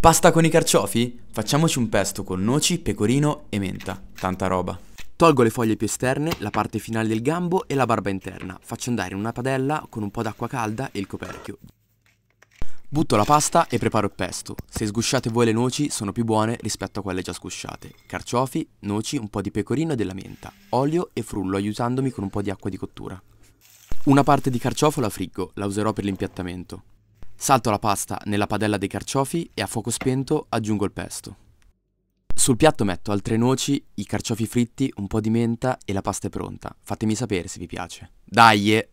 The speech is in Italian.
Pasta con i carciofi? Facciamoci un pesto con noci, pecorino e menta. Tanta roba. Tolgo le foglie più esterne, la parte finale del gambo e la barba interna. Faccio andare in una padella con un po' d'acqua calda e il coperchio. Butto la pasta e preparo il pesto. Se sgusciate voi le noci sono più buone rispetto a quelle già sgusciate. Carciofi, noci, un po' di pecorino e della menta, olio e frullo aiutandomi con un po' di acqua di cottura. Una parte di carciofo la friggo, la userò per l'impiattamento. Salto la pasta nella padella dei carciofi e a fuoco spento aggiungo il pesto. Sul piatto metto altre noci, i carciofi fritti, un po' di menta e la pasta è pronta. Fatemi sapere se vi piace. Dai! Eh!